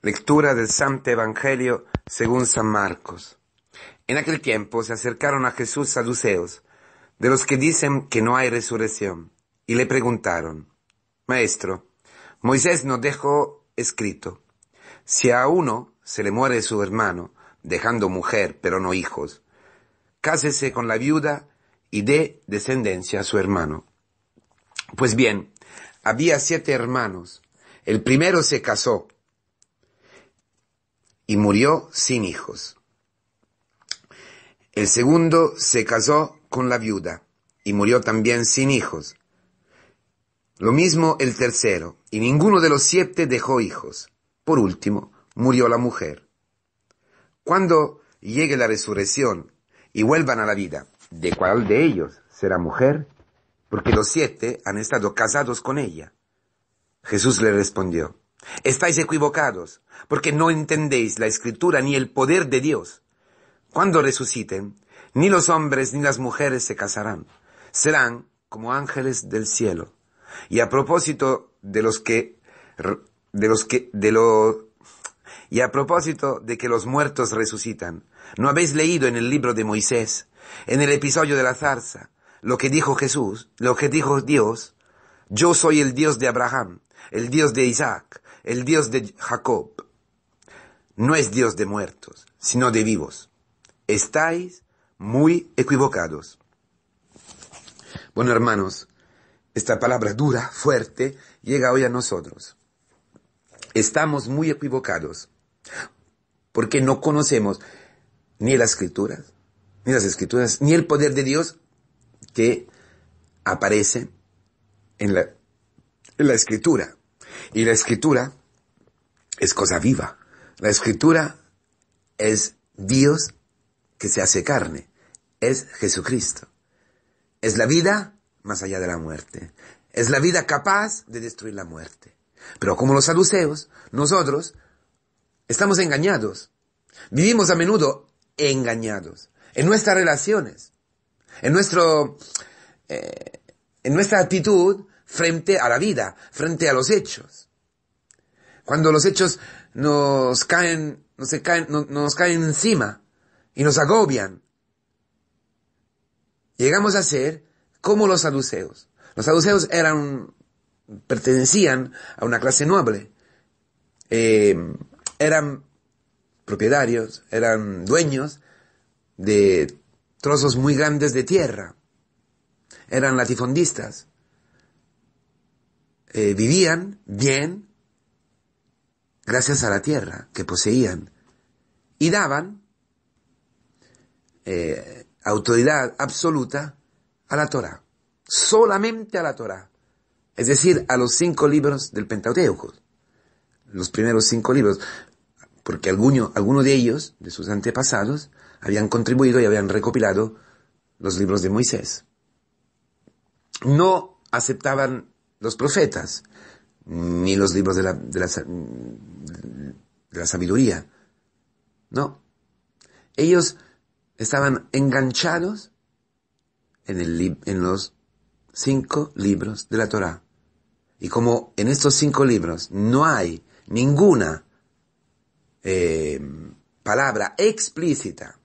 Lectura del Santo Evangelio según San Marcos. En aquel tiempo se acercaron a Jesús saduceos, de los que dicen que no hay resurrección, y le preguntaron, Maestro, Moisés nos dejó escrito, si a uno se le muere su hermano, dejando mujer pero no hijos, cásese con la viuda y dé descendencia a su hermano. Pues bien, había siete hermanos. El primero se casó y murió sin hijos. El segundo se casó con la viuda y murió también sin hijos. Lo mismo el tercero, y ninguno de los siete dejó hijos. Por último, murió la mujer. Cuando llegue la resurrección y vuelvan a la vida, ¿de cuál de ellos será mujer? Porque los siete han estado casados con ella. Jesús le respondió, Estáis equivocados, porque no entendéis la escritura ni el poder de Dios. Cuando resuciten, ni los hombres ni las mujeres se casarán, serán como ángeles del cielo. Y a propósito de los que, de los que, de y a propósito de que los muertos resucitan, ¿no habéis leído en el libro de Moisés, en el episodio de la zarza, lo que dijo Jesús, lo que dijo Dios? Yo soy el Dios de Abraham, el Dios de Isaac, el Dios de Jacob, no es Dios de muertos, sino de vivos. Estáis muy equivocados. Bueno, hermanos, esta palabra dura, fuerte, llega hoy a nosotros. Estamos muy equivocados porque no conocemos ni las escrituras, ni las escrituras, ni el poder de Dios que aparece en la, en la escritura. Y la escritura es cosa viva. La escritura es Dios que se hace carne, es Jesucristo. Es la vida más allá de la muerte. Es la vida capaz de destruir la muerte. Pero como los saduceos, nosotros estamos engañados. Vivimos a menudo engañados en nuestras relaciones, en, nuestro, eh, en nuestra actitud frente a la vida, frente a los hechos. Cuando los hechos nos caen, nos caen, nos caen encima y nos agobian, llegamos a ser como los saduceos. Los saduceos eran, pertenecían a una clase noble. Eh, eran propietarios, eran dueños de trozos muy grandes de tierra. Eran latifundistas. Eh, vivían bien, gracias a la tierra que poseían, y daban eh, autoridad absoluta a la Torah, solamente a la Torah, es decir, a los cinco libros del Pentateuco, los primeros cinco libros, porque alguno, de ellos, de sus antepasados, habían contribuido y habían recopilado los libros de Moisés. No aceptaban los profetas, ni los libros de de la, de la sabiduría. No. Ellos estaban enganchados en, el en los cinco libros de la Torá. Y como en estos cinco libros no hay ninguna eh, palabra explícita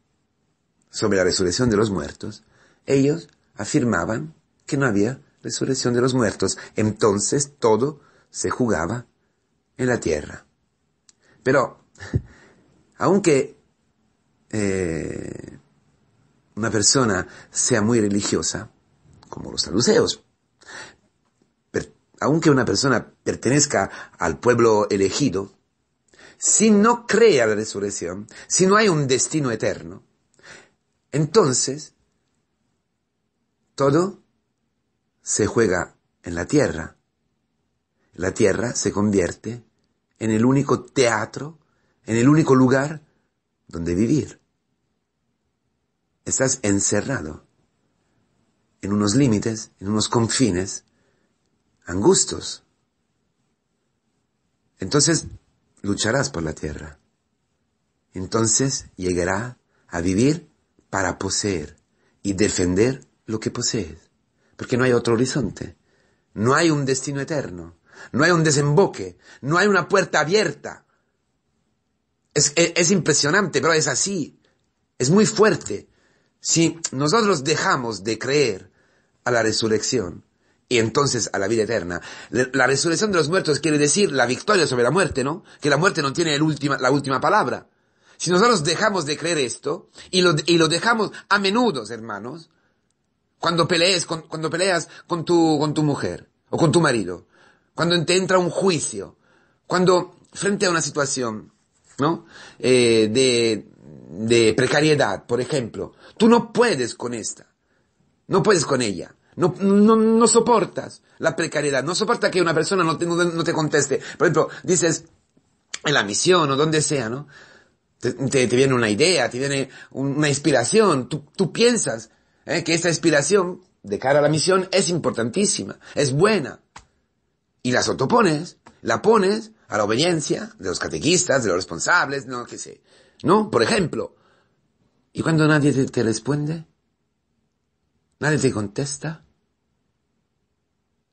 sobre la resurrección de los muertos, ellos afirmaban que no había resurrección de los muertos. Entonces todo se jugaba en la tierra. Pero, aunque eh, una persona sea muy religiosa, como los saduceos, aunque una persona pertenezca al pueblo elegido, si no cree a la resurrección, si no hay un destino eterno, entonces todo se juega en la tierra. La tierra se convierte en el único teatro, en el único lugar donde vivir. Estás encerrado en unos límites, en unos confines angustos. Entonces lucharás por la tierra. Entonces llegará a vivir para poseer y defender lo que posees, porque no hay otro horizonte, no hay un destino eterno no hay un desemboque, no hay una puerta abierta. Es, e, es, impresionante, pero es así. Es muy fuerte. Si nosotros dejamos de creer a la resurrección y entonces a la vida eterna, la resurrección de los muertos quiere decir la victoria sobre la muerte, ¿no? Que la muerte no tiene última, la última palabra. Si nosotros dejamos de creer esto y lo, dejamos a menudo, hermanos, cuando pelees, con, cuando peleas con tu, con tu mujer o con tu marido, cuando te entra un juicio, cuando frente a una situación ¿no? Eh, de, precariedad, por ejemplo, tú no puedes con esta, no puedes con ella. No, no, soportas la precariedad, no soportas que una persona no te, conteste. Por ejemplo, dices, en la misión o donde sea, ¿no? Te, viene una idea, te viene una inspiración, tú, piensas ¿eh? que esta inspiración de cara a la misión es importantísima, es buena, y las autopones, la pones a la obediencia de los catequistas, de los responsables, no, qué sé. ¿No? Por ejemplo. Y cuando nadie te, responde, nadie te contesta,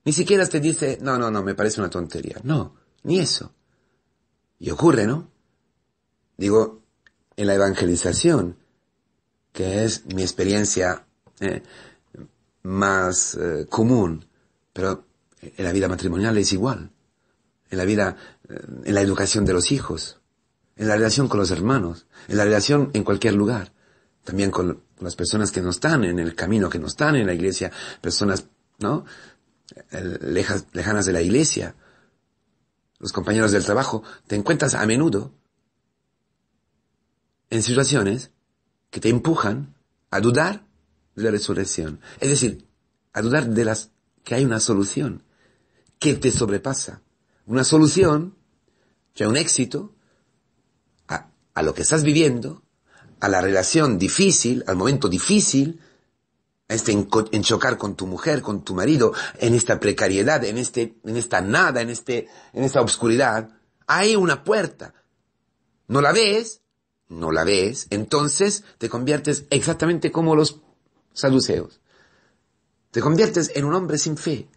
ni siquiera te dice, no, no, no, me parece una tontería. No, ni eso. Y ocurre, ¿no? Digo, en la evangelización, que es mi experiencia eh, más eh, común, pero en la vida matrimonial es igual. En la vida, eh, en la educación de los hijos. En la relación con los hermanos. En la relación en cualquier lugar. También con las personas que no están en el camino, que no están en la iglesia. Personas, ¿no? Eh, lejas, lejanas de la iglesia. Los compañeros del trabajo. Te encuentras a menudo en situaciones que te empujan a dudar de la resurrección. Es decir, a dudar de las que hay una solución, que te sobrepasa. Una solución, ya un éxito, a, lo que estás viviendo, a la relación difícil, al momento difícil, a este en chocar con tu mujer, con tu marido, en esta precariedad, en, este, en esta nada, en, este, en esta obscuridad, hay una puerta. ¿No la ves? No la ves. Entonces te conviertes exactamente como los saduceos. Te conviertes en un hombre sin fe,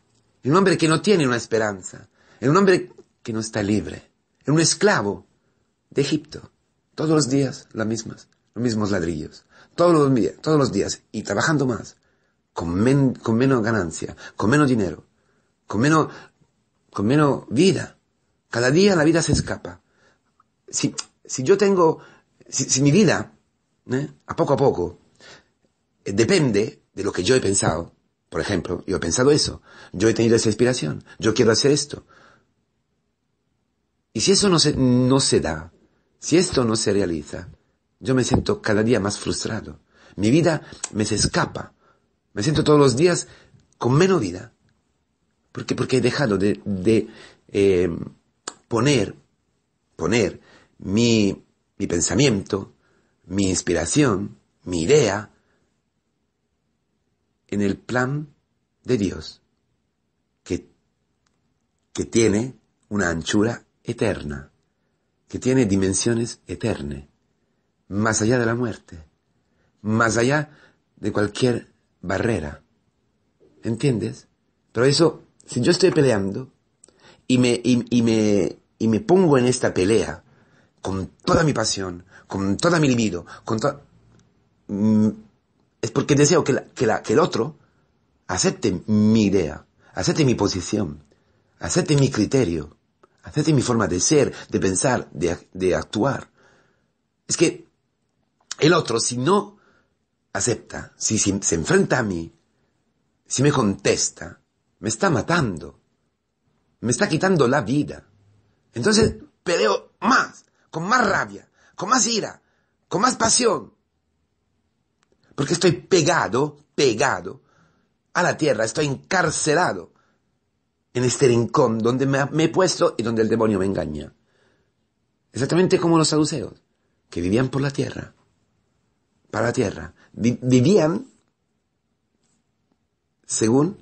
en un hombre que no tiene una esperanza, en un hombre que no está libre, en un esclavo de Egipto. Todos los días las mismas, los mismos ladrillos, todos los, días, todos los días y trabajando más, con, menos ganancia, con menos dinero, con menos, con menos vida. Cada día la vida se escapa. Si, si yo tengo, si, mi vida, ¿eh? a poco a poco, eh, depende de lo que yo he pensado, por ejemplo, yo he pensado eso, yo he tenido esa inspiración, yo quiero hacer esto. Y si eso no se, no se da, si esto no se realiza, yo me siento cada día más frustrado. Mi vida me se escapa. Me siento todos los días con menos vida. ¿Por qué? Porque he dejado de, de eh, poner, poner mi, mi pensamiento, mi inspiración, mi idea, en el plan de Dios, que, que tiene una anchura eterna, que tiene dimensiones eternas, más allá de la muerte, más allá de cualquier barrera. ¿Entiendes? Pero eso, si yo estoy peleando y me, y, me, y me pongo en esta pelea con toda mi pasión, con toda mi libido, con toda... Mm, es porque deseo que, el otro acepte mi idea, acepte mi posición, acepte mi criterio, acepte mi forma de ser, de pensar, de, actuar. Es que el otro, si no acepta, si se enfrenta a mí, si me contesta, me está matando, me está quitando la vida. Entonces peleo más, con más rabia, con más ira, con más pasión, porque estoy pegado, pegado a la tierra, estoy encarcelado en este rincón donde me, he puesto y donde el demonio me engaña. Exactamente como los saduceos, que vivían por la tierra, para la tierra, vivían según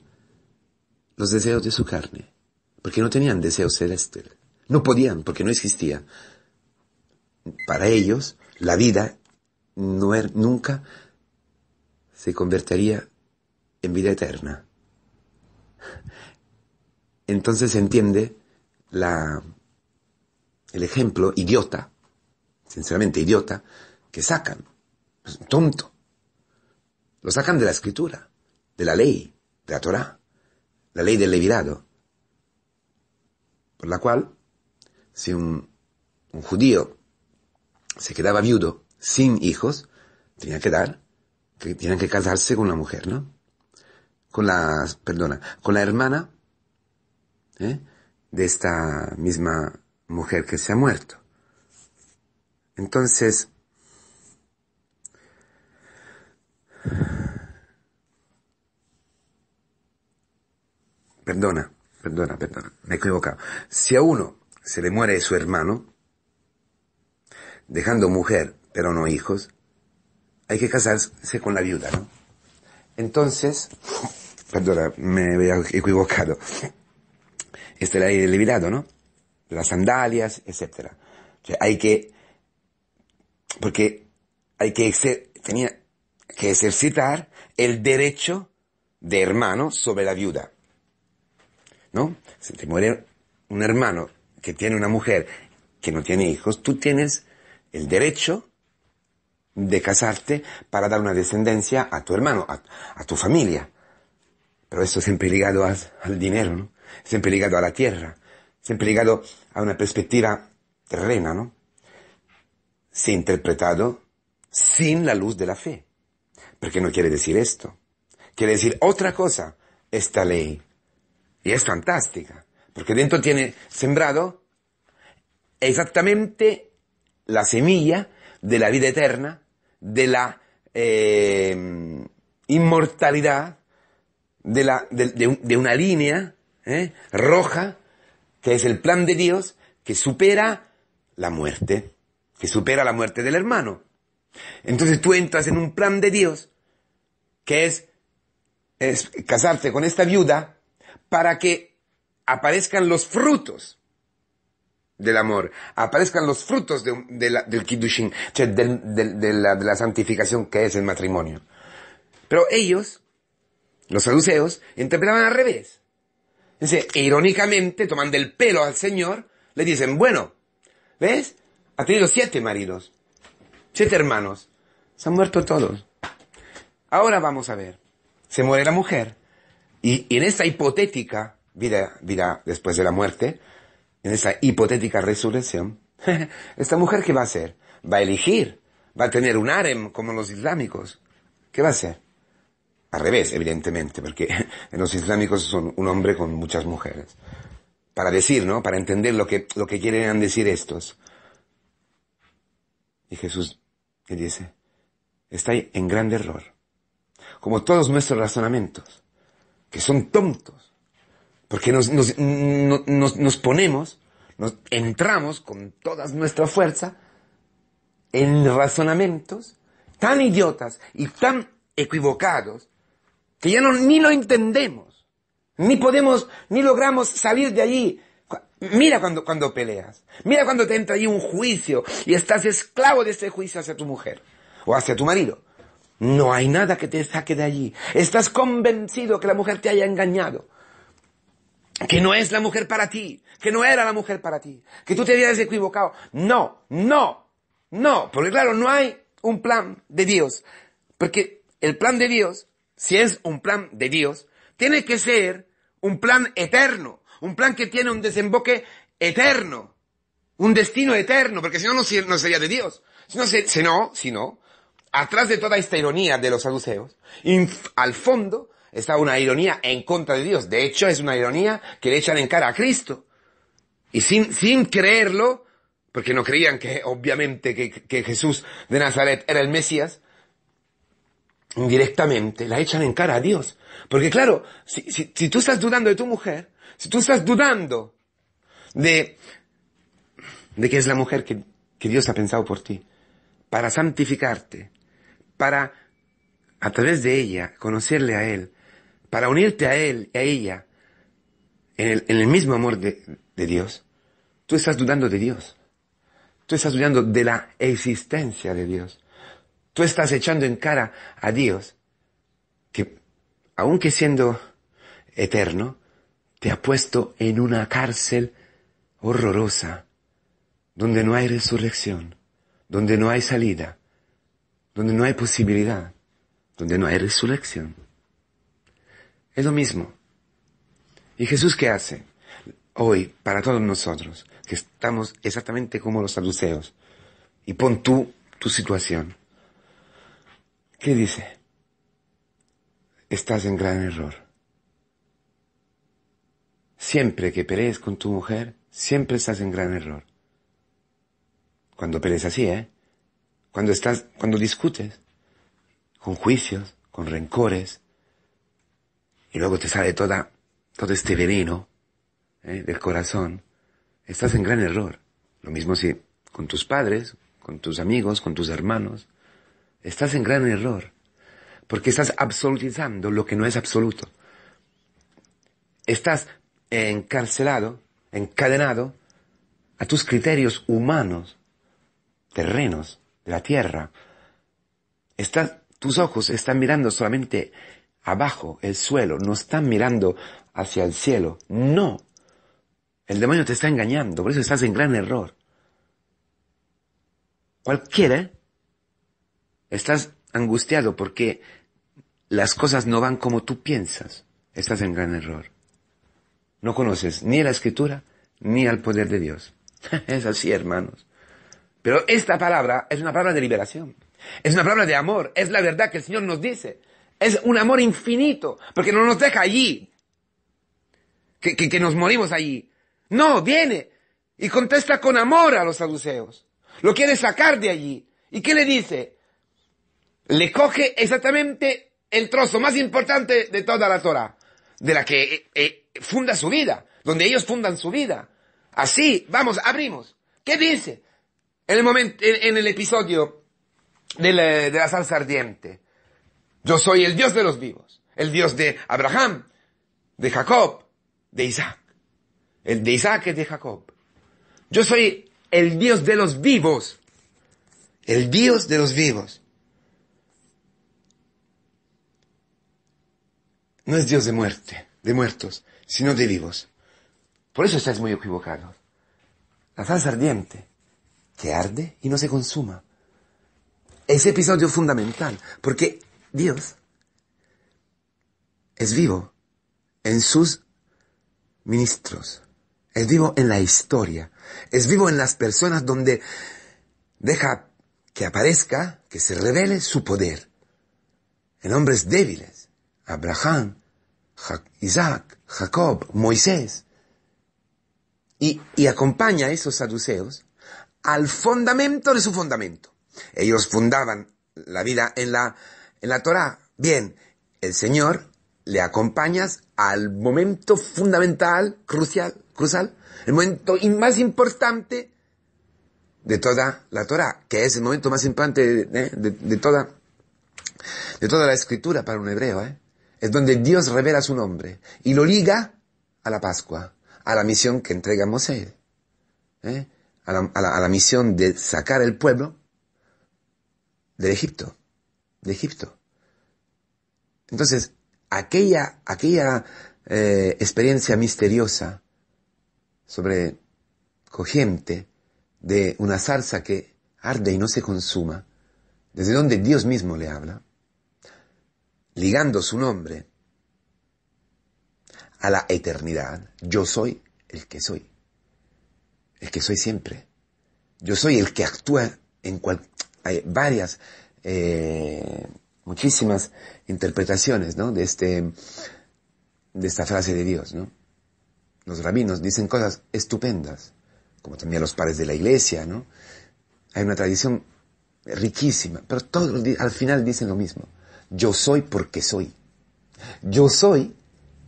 los deseos de su carne, porque no tenían deseos celestes, no podían, porque no existía. Para ellos, la vida no era, nunca se convertiría en vida eterna. Entonces se entiende la, el ejemplo idiota, sinceramente idiota, que sacan. Pues, tonto. Lo sacan de la escritura, de la ley, de la Torah, la ley del levirado, por la cual si un judío se quedaba viudo sin hijos, tenía que dar que tienen que casarse con la mujer, ¿no? Con la, perdona, con la hermana ¿eh? de esta misma mujer que se ha muerto. Entonces, perdona, perdona, perdona, me he equivocado. Si a uno se le muere su hermano, dejando mujer pero no hijos, hay que casarse con la viuda, ¿no? Entonces, perdona, me había equivocado. Este era el levirado, ¿no? Las sandalias, etcétera. hay que, porque hay que, tenía que ejercitar el derecho de hermano sobre la viuda. ¿No? Si te muere un hermano que tiene una mujer que no tiene hijos, tú tienes el derecho de casarte para dar una descendencia a tu hermano, a, tu familia. Pero esto siempre ligado al dinero, ¿no? Siempre ligado a la tierra, siempre ligado a una perspectiva terrena, ¿no? Se ha interpretado sin la luz de la fe. Porque no quiere decir esto. Quiere decir otra cosa, esta ley. Y es fantástica. Porque dentro tiene sembrado exactamente la semilla de la vida eterna, de la eh, inmortalidad, de, la, una línea eh, roja, que es el plan de Dios, que supera la muerte, que supera la muerte del hermano. Entonces tú entras en un plan de Dios, que es, es casarte con esta viuda, para que aparezcan los frutos del amor, aparezcan los frutos de, del kiddushin, de, la, santificación que es el matrimonio. Pero ellos, los saduceos, interpretaban al revés. Dice, irónicamente, tomando el pelo al Señor, le dicen, bueno, ¿ves? Ha tenido siete maridos, siete hermanos, se han muerto todos. Ahora vamos a ver, se muere la mujer, y, en esta hipotética vida, vida después de la muerte, en esa hipotética resurrección, esta mujer ¿qué va a hacer? Va a elegir, va a tener un harem como los islámicos. ¿Qué va a hacer? Al revés, evidentemente, porque los islámicos son un hombre con muchas mujeres. Para decir, ¿no? Para entender lo que, lo que quieren decir estos. Y Jesús le dice, está en gran error. Como todos nuestros razonamientos, que son tontos. Porque nos, nos, nos, nos ponemos, nos entramos con toda nuestra fuerza en razonamientos tan idiotas y tan equivocados que ya no, ni lo entendemos, ni podemos, ni logramos salir de allí. Mira cuando, cuando peleas, mira cuando te entra allí un juicio y estás esclavo de ese juicio hacia tu mujer o hacia tu marido. No hay nada que te saque de allí. Estás convencido que la mujer te haya engañado que no es la mujer para ti, que no era la mujer para ti, que tú te habías equivocado. No, no, no, porque claro, no hay un plan de Dios, porque el plan de Dios, si es un plan de Dios, tiene que ser un plan eterno, un plan que tiene un desemboque eterno, un destino eterno, porque si no, no sería de Dios. Si no, si no, si no atrás de toda esta ironía de los saduceos, al fondo está una ironía en contra de Dios. De hecho, es una ironía que le echan en cara a Cristo. Y sin, sin creerlo, porque no creían que obviamente que, Jesús de Nazaret era el Mesías, indirectamente la echan en cara a Dios. Porque claro, si, tú estás dudando de tu mujer, si tú estás dudando de, de que es la mujer que, que Dios ha pensado por ti, para santificarte, para a través de ella conocerle a Él, para unirte a Él, y a ella, en el, mismo amor de, de Dios, tú estás dudando de Dios. Tú estás dudando de la existencia de Dios. Tú estás echando en cara a Dios que, aunque siendo eterno, te ha puesto en una cárcel horrorosa, donde no hay resurrección, donde no hay salida, donde no hay posibilidad, donde no hay resurrección. Es lo mismo. ¿Y Jesús qué hace? Hoy, para todos nosotros, que estamos exactamente como los saduceos, y pon tú tu situación. ¿Qué dice? Estás en gran error. Siempre que pelees con tu mujer, siempre estás en gran error. Cuando pelees así, ¿eh? Cuando estás, cuando discutes, con juicios, con rencores, y luego te sale toda, todo este veneno ¿eh? del corazón, estás en gran error. Lo mismo si con tus padres, con tus amigos, con tus hermanos, estás en gran error, porque estás absolutizando lo que no es absoluto. Estás encarcelado, encadenado a tus criterios humanos, terrenos, de la tierra. Estás, tus ojos están mirando solamente abajo, el suelo, no están mirando hacia el cielo. No. El demonio te está engañando, por eso estás en gran error. Cualquiera estás angustiado porque las cosas no van como tú piensas. Estás en gran error. No conoces ni la escritura ni al poder de Dios. es así, hermanos. Pero esta palabra es una palabra de liberación. Es una palabra de amor. Es la verdad que el Señor nos dice. Es un amor infinito, porque no nos deja allí, que, nos morimos allí. No, viene y contesta con amor a los saduceos. Lo quiere sacar de allí. ¿Y qué le dice? Le coge exactamente el trozo más importante de toda la Torah, de la que eh, eh, funda su vida, donde ellos fundan su vida. Así, vamos, abrimos. ¿Qué dice? En el momento, en, el episodio de la salsa ardiente. Yo soy el Dios de los vivos, el Dios de Abraham, de Jacob, de Isaac, el de Isaac es de Jacob. Yo soy el Dios de los vivos, el Dios de los vivos. No es Dios de muerte, de muertos, sino de vivos. Por eso estás muy equivocado. La salsa ardiente, que arde y no se consuma. Ese episodio fundamental, porque Dios es vivo en sus ministros, es vivo en la historia, es vivo en las personas donde deja que aparezca, que se revele su poder. En hombres débiles, Abraham, Isaac, Jacob, Moisés. Y, acompaña a esos saduceos al fundamento de su fundamento. Ellos fundaban la vida en la en la Torá. Bien, el Señor le acompaña al momento fundamental, crucial, crucial, el momento más importante de toda la Torá, que es el momento más importante de, toda, de toda la escritura para un hebreo. ¿eh? Es donde Dios revela su nombre y lo liga a la Pascua, a la misión que entrega Mosé, ¿eh? a, la, misión de sacar el pueblo del Egipto de Egipto. Entonces, aquella, aquella eh, experiencia misteriosa sobre cogiente de una zarza que arde y no se consuma, desde donde Dios mismo le habla, ligando su nombre a la eternidad, yo soy el que soy, el que soy siempre, yo soy el que actúa en cual... Hay varias eh, muchísimas interpretaciones, ¿no? De este, de esta frase de Dios, ¿no? Los rabinos dicen cosas estupendas, como también los padres de la iglesia, ¿no? Hay una tradición riquísima, pero todos al final dicen lo mismo. Yo soy porque soy. Yo soy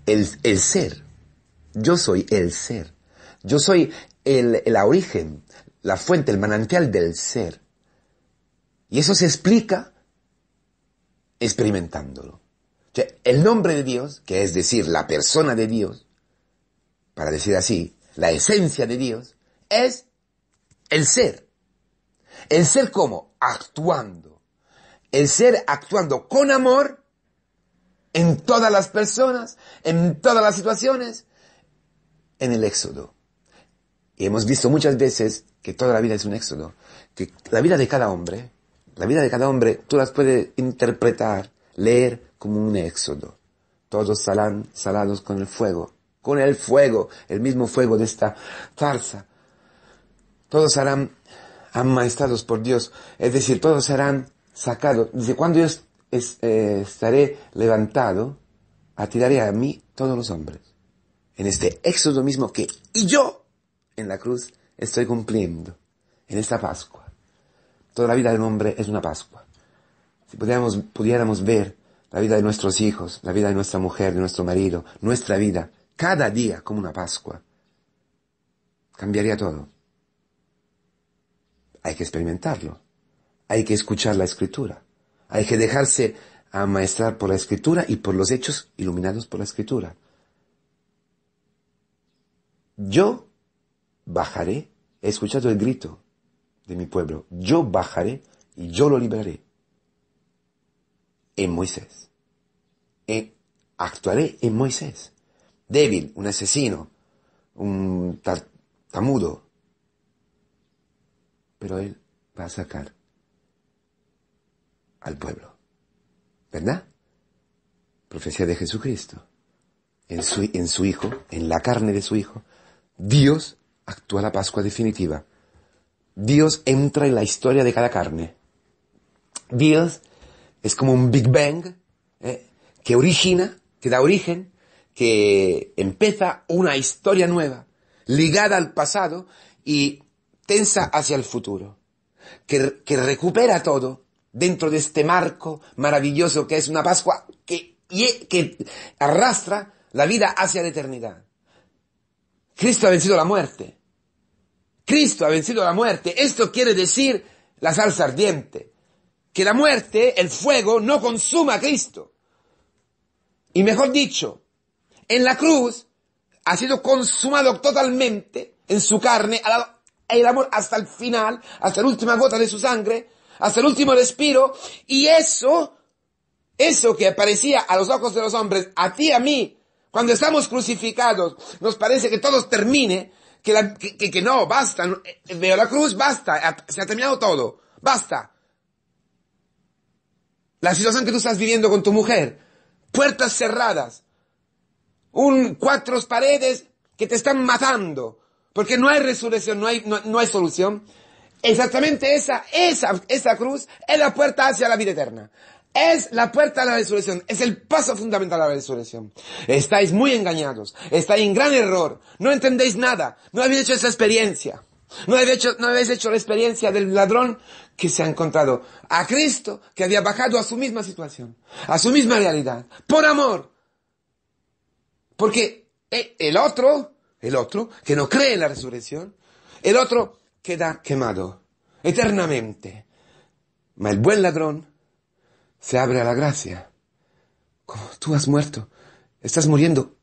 el, el ser. Yo soy el ser. Yo soy el, el origen, la fuente, el manantial del ser. Y eso se explica experimentándolo. el nombre de Dios, que es decir, la persona de Dios, para decir así, la esencia de Dios, es el ser. El ser como? Actuando. El ser actuando con amor en todas las personas, en todas las situaciones, en el éxodo. Y hemos visto muchas veces que toda la vida es un éxodo, que la vida de cada hombre la vida de cada hombre tú las puedes interpretar, leer como un éxodo. Todos salán salados con el fuego, con el fuego, el mismo fuego de esta zarza. Todos serán amaestados por Dios, es decir, todos serán sacados. Dice, cuando yo eh, estaré levantado, atiraré a mí todos los hombres. En este éxodo mismo que y yo en la cruz estoy cumpliendo, en esta Pascua. Toda la vida del hombre es una Pascua. Si pudiéramos, pudiéramos ver la vida de nuestros hijos, la vida de nuestra mujer, de nuestro marido, nuestra vida, cada día como una Pascua, cambiaría todo. Hay que experimentarlo. Hay que escuchar la escritura. Hay que dejarse amaestrar por la escritura y por los hechos iluminados por la escritura. Yo bajaré, he escuchado el grito, de mi pueblo. Yo bajaré y yo lo liberaré. En Moisés. Eh, actuaré en Moisés. Débil, un asesino, un tamudo Pero él va a sacar al pueblo. ¿Verdad? Profecía de Jesucristo. En su, en su hijo, en la carne de su hijo, Dios actúa la Pascua definitiva Dios entra en la historia de cada carne. Dios es como un Big Bang eh, que origina, que da origen, que empieza una historia nueva, ligada al pasado y tensa hacia el futuro, que, recupera todo dentro de este marco maravilloso que es una Pascua que, que arrastra la vida hacia la eternidad. Cristo ha vencido la muerte. Cristo ha vencido la muerte. Esto quiere decir la salsa ardiente. Que la muerte, el fuego, no consuma a Cristo. Y mejor dicho, en la cruz ha sido consumado totalmente en su carne el amor hasta el final, hasta la última gota de su sangre, hasta el último respiro. Y eso, eso que aparecía a los ojos de los hombres, a ti a mí, cuando estamos crucificados, nos parece que todo termine, que, que, que, no, basta, eh, eh, veo la cruz, basta, se ha terminado todo, basta. La situación que tú estás viviendo con tu mujer, puertas cerradas, un cuatro paredes que te están matando, porque no hay resurrección no hay, no, hay solución. Exactamente esa, esa, esa cruz es la puerta hacia la vida eterna es la puerta a la resurrección, es el paso fundamental a la resurrección. Estáis muy engañados, estáis en gran error, no entendéis nada, no habéis hecho esa experiencia, no habéis hecho, no habéis hecho la experiencia del ladrón que se ha encontrado a Cristo, que había bajado a su misma situación, a su misma realidad, por amor. Porque e, el otro, el otro, que no cree en la resurrección, el otro queda quemado eternamente. Ma el buen ladrón se abre a la gracia. Como tú has muerto, estás muriendo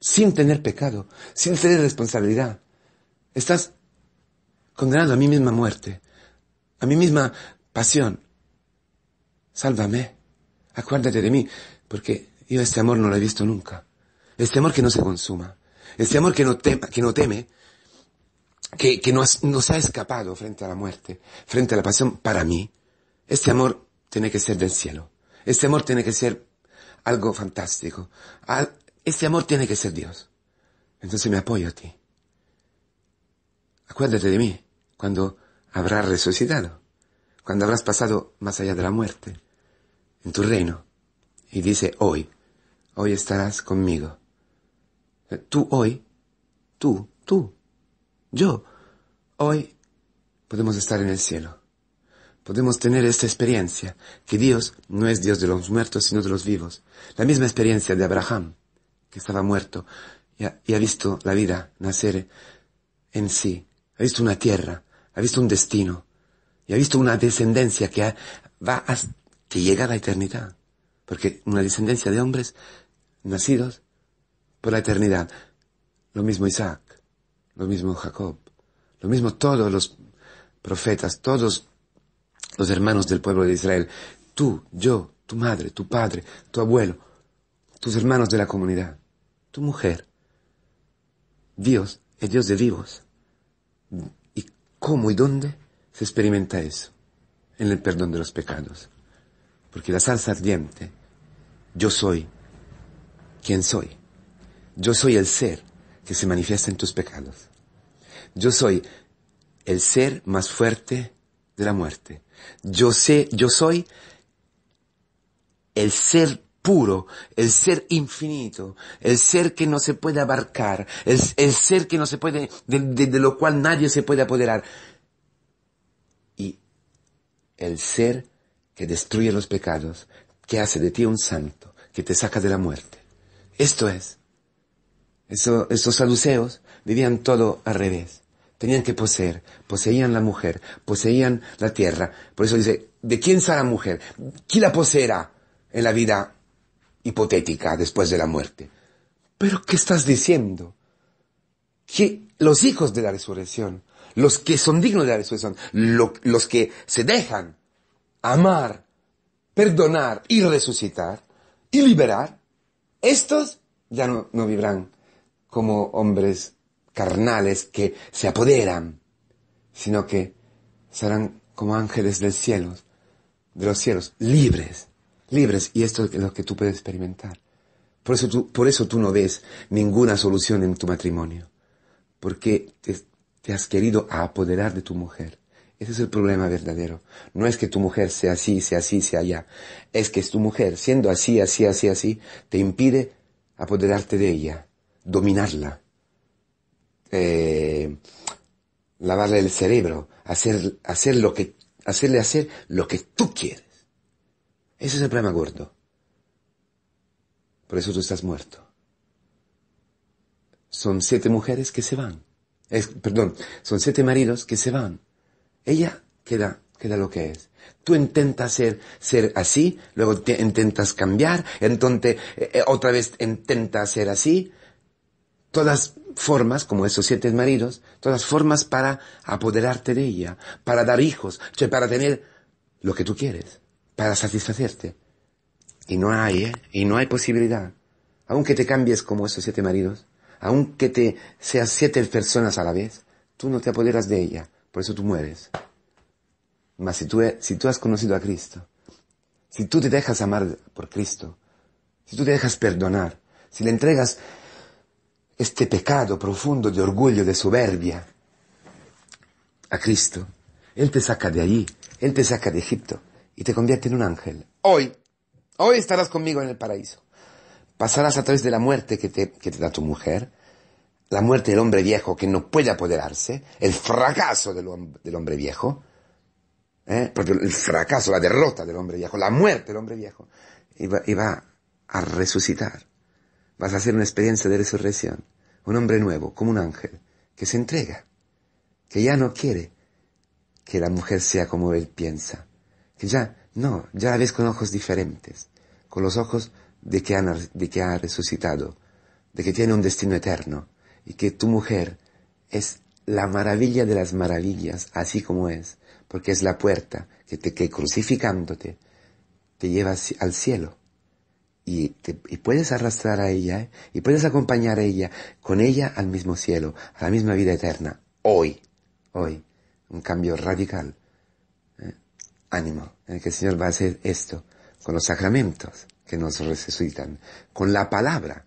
sin tener pecado, sin tener responsabilidad. Estás condenado a mi misma muerte, a mi misma pasión. Sálvame, acuérdate de mí, porque yo este amor no lo he visto nunca. Este amor que no se consuma, este amor que no, teme, que, nos ha escapado frente a la muerte, frente a la pasión para mí. Este amor tiene que ser del cielo. Este amor tiene que ser algo fantástico. Ah, este amor tiene que ser Dios. Entonces me apoyo a ti. Acuérdate de mí cuando habrás resucitado, cuando habrás pasado más allá de la muerte, en tu reino. Y dice, hoy, hoy estarás conmigo. Eh, tú hoy, tú, tú, yo, hoy podemos estar en el cielo podemos tener esta experiencia, que Dios no es Dios de los muertos, sino de los vivos. La misma experiencia de Abraham, que estaba muerto y ha, visto la vida nacer en sí, ha visto una tierra, ha visto un destino, y ha visto una descendencia que va hasta que llega a la eternidad. Porque una descendencia de hombres nacidos por la eternidad. Lo mismo Isaac, lo mismo Jacob, lo mismo todos los profetas, todos los hermanos del pueblo de Israel, tú, yo, tu madre, tu padre, tu abuelo, tus hermanos de la comunidad, tu mujer. Dios es Dios de vivos. ¿Y cómo y dónde se experimenta eso? En el perdón de los pecados. Porque la salsa ardiente, yo soy quien soy. Yo soy el ser que se manifiesta en tus pecados. Yo soy el ser más fuerte de la muerte. Yo sé, yo soy el ser puro, el ser infinito, el ser que no se puede abarcar, el, ser que no se puede, de, lo cual nadie se puede apoderar. Y el ser que destruye los pecados, que hace de ti un santo, que te saca de la muerte. Esto es. Esos esos vivían todo al revés tenían que poseer, poseían la mujer, poseían la tierra. Por eso dice, ¿de quién será la mujer? ¿Quién la poseerá en la vida hipotética después de la muerte? Pero ¿qué estás diciendo? Que los hijos de la resurrección, los que son dignos de la resurrección, los que se dejan amar, perdonar y resucitar y liberar, estos ya no, no vivirán como hombres carnales que se apoderan, sino que serán como ángeles del cielo, de los cielos, libres, libres. Y esto es lo que tú puedes experimentar. Por eso tú, por eso tú no ves ninguna solución en tu matrimonio, porque te, has querido apoderar de tu mujer. Ese es el problema verdadero. No es que tu mujer sea así, sea así, sea allá. Es que tu mujer, siendo así, así, así, así, te impide apoderarte de ella, dominarla eh, lavarle el cerebro, hacer, hacer lo que, hacerle hacer lo que tú quieres. Ese es el problema gordo. Por eso tú estás muerto. Son siete mujeres que se van. perdón, son siete maridos que se van. Ella queda, queda lo que es. Tú intentas ser, ser así, luego intentas cambiar, entonces eh, eh, otra vez intentas ser así, todas formas, como esos siete maridos, todas formas para apoderarte de ella, para dar hijos, para tener lo que tú quieres, para satisfacerte. Y no hay, ¿eh? Y no hay posibilidad. Aunque te cambies como esos siete maridos, aunque te seas siete personas a la vez, tú no te apoderas de ella, por eso tú mueres. Mas si tú, e, si tú has conocido a Cristo, si tú te dejas amar por Cristo, si tú te dejas perdonar, si le entregas este pecado profundo de orgullo, de soberbia, a Cristo, Él te saca de allí, Él te saca de Egipto y te convierte en un ángel. Hoy, hoy estarás conmigo en el paraíso. Pasarás a través de la muerte que te, da tu mujer, la muerte del hombre viejo que no puede apoderarse, el fracaso del, hombre viejo, ¿eh? el fracaso, la derrota del hombre viejo, la muerte del hombre viejo, y va a resucitar. Vas a hacer una experiencia de resurrección. Un hombre nuevo, como un ángel, que se entrega, que ya no quiere que la mujer sea como él piensa, que ya, no, ya la ves con ojos diferentes, con los ojos de que, ha resucitado, de que tiene un destino eterno, y que tu mujer es la maravilla de las maravillas, así como es, porque es la puerta que te que crucificándote te lleva al cielo y, puedes arrastrar a ella y puedes acompañar a ella, con ella al mismo cielo, a la misma vida eterna, hoy, hoy, un cambio radical. ¿eh? Ánimo, el que el Señor va a hacer esto con los sacramentos que nos resucitan, con la palabra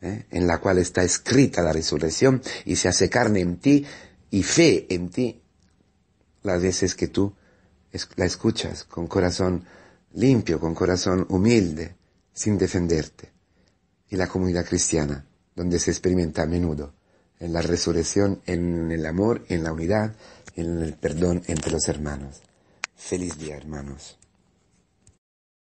¿eh? en la cual está escrita la resurrección y se hace carne en ti y fe en ti las veces que tú la escuchas con corazón limpio, con corazón humilde sin defenderte. Y la comunidad cristiana, donde se experimenta a menudo en la resurrección, en el amor, en la unidad, en el perdón entre los hermanos. Feliz día, hermanos.